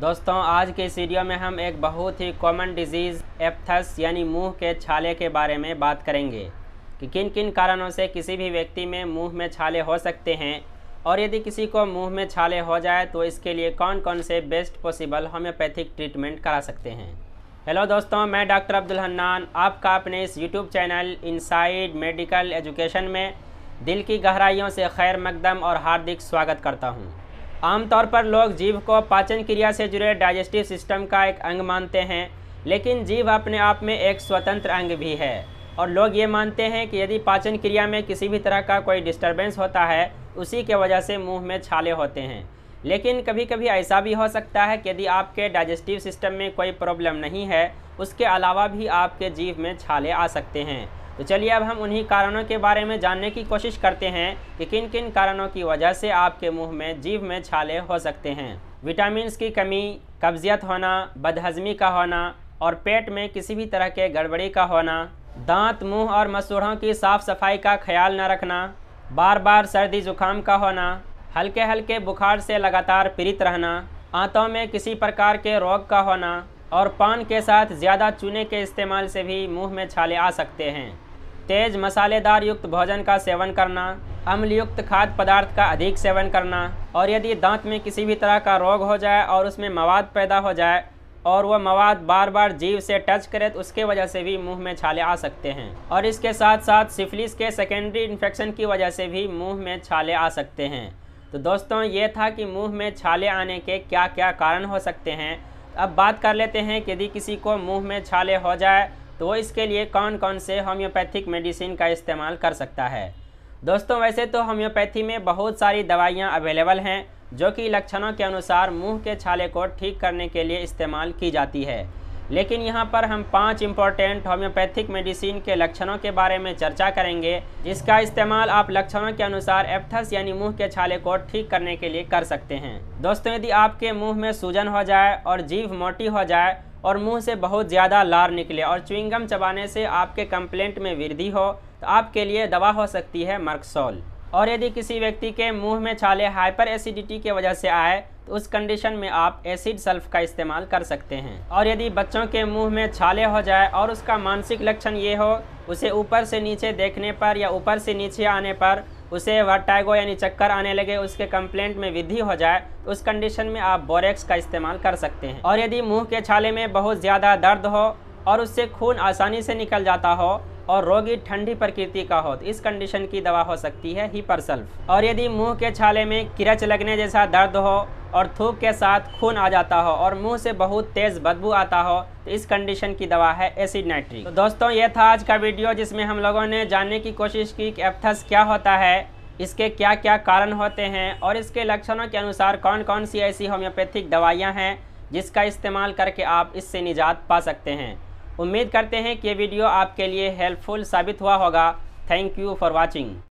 दोस्तों आज के इस वीडियो में हम एक बहुत ही कॉमन डिजीज़ एप्थस यानी मुंह के छाले के बारे में बात करेंगे कि किन किन कारणों से किसी भी व्यक्ति में मुंह में छाले हो सकते हैं और यदि किसी को मुंह में छाले हो जाए तो इसके लिए कौन कौन से बेस्ट पॉसिबल होम्योपैथिक ट्रीटमेंट करा सकते हैं हेलो दोस्तों मैं डॉक्टर अब्दुल हन्नान आपका अपने इस YouTube channel inside medical education में दिल की गहराइयों से खैर मकदम और हार्दिक स्वागत करता हूँ आमतौर पर लोग जीव को पाचन क्रिया से जुड़े डाइजेस्टिव सिस्टम का एक अंग मानते हैं लेकिन जीव अपने आप में एक स्वतंत्र अंग भी है और लोग ये मानते हैं कि यदि पाचन क्रिया में किसी भी तरह का कोई डिस्टर्बेंस होता है उसी के वजह से मुंह में छाले होते हैं लेकिन कभी कभी ऐसा भी हो सकता है कि यदि आपके डाइजेस्टिव सिस्टम में कोई प्रॉब्लम नहीं है उसके अलावा भी आपके जीव में छाले आ सकते हैं तो चलिए अब हम उन्हीं कारणों के बारे में जानने की कोशिश करते हैं कि किन किन कारणों की वजह से आपके मुंह में जीव में छाले हो सकते हैं विटामिन की कमी कब्जियत होना बदहजमी का होना और पेट में किसी भी तरह के गड़बड़ी का होना दांत मुंह और मसूढ़ों की साफ़ सफाई का ख्याल न रखना बार बार सर्दी जुकाम का होना हल्के हल्के बुखार से लगातार पीड़ित रहना आंतों में किसी प्रकार के रोग का होना और पान के साथ ज़्यादा चूने के इस्तेमाल से भी मुंह में छाले आ सकते हैं तेज मसालेदार युक्त भोजन का सेवन करना अम्लयुक्त खाद्य पदार्थ का अधिक सेवन करना और यदि दांत में किसी भी तरह का रोग हो जाए और उसमें मवाद पैदा हो जाए और वह मवाद बार बार जीव से टच करे तो उसके वजह से भी मुंह में छाले आ सकते हैं और इसके साथ साथ सिफिलिस के सेकेंडरी इन्फेक्शन की वजह से भी मुंह में छाले आ सकते हैं तो दोस्तों ये था कि मुंह में छाले आने के क्या क्या कारण हो सकते हैं अब बात कर लेते हैं कि यदि किसी को मुंह में छाले हो जाए तो इसके लिए कौन कौन से होम्योपैथिक मेडिसिन का इस्तेमाल कर सकता है दोस्तों वैसे तो होम्योपैथी में बहुत सारी दवाइयाँ अवेलेबल हैं जो कि लक्षणों के अनुसार मुंह के छाले को ठीक करने के लिए इस्तेमाल की जाती है लेकिन यहाँ पर हम पांच इम्पोर्टेंट होम्योपैथिक मेडिसिन के लक्षणों के बारे में चर्चा करेंगे जिसका इस्तेमाल आप लक्षणों के अनुसार एप्थस यानी मुंह के छाले को ठीक करने के लिए कर सकते हैं दोस्तों यदि आपके मुंह में सूजन हो जाए और जीव मोटी हो जाए और मुंह से बहुत ज़्यादा लार निकले और चुविंगम चबाने से आपके कंप्लेंट में वृद्धि हो तो आपके लिए दवा हो सकती है मर्कसोल और यदि किसी व्यक्ति के मुँह में छाले हाइपर एसिडिटी की वजह से आए तो उस कंडीशन में आप एसिड सल्फ का इस्तेमाल कर सकते हैं और यदि बच्चों के मुंह में छाले हो जाए और उसका मानसिक लक्षण ये हो उसे ऊपर से नीचे देखने पर या ऊपर से नीचे आने पर उसे वर्टाइगो यानी चक्कर आने लगे उसके कंप्लेंट में वृद्धि हो जाए तो उस कंडीशन में आप बोरेक्स का इस्तेमाल कर सकते हैं और यदि मुँह के छाले में बहुत ज़्यादा दर्द हो और उससे खून आसानी से निकल जाता हो और रोगी ठंडी प्रकृति का हो तो इस कंडीशन की दवा हो सकती है हीपरसल्फ और यदि मुंह के छाले में किरच लगने जैसा दर्द हो और थूक के साथ खून आ जाता हो और मुंह से बहुत तेज़ बदबू आता हो तो इस कंडीशन की दवा है एसिड नाइट्रिक तो दोस्तों ये था आज का वीडियो जिसमें हम लोगों ने जानने की कोशिश की कि एप्थस क्या होता है इसके क्या क्या कारण होते हैं और इसके लक्षणों के अनुसार कौन कौन सी ऐसी होम्योपैथिक दवाइयाँ हैं जिसका इस्तेमाल करके आप इससे निजात पा सकते हैं उम्मीद करते हैं कि ये वीडियो आपके लिए हेल्पफुल साबित हुआ होगा थैंक यू फॉर वॉचिंग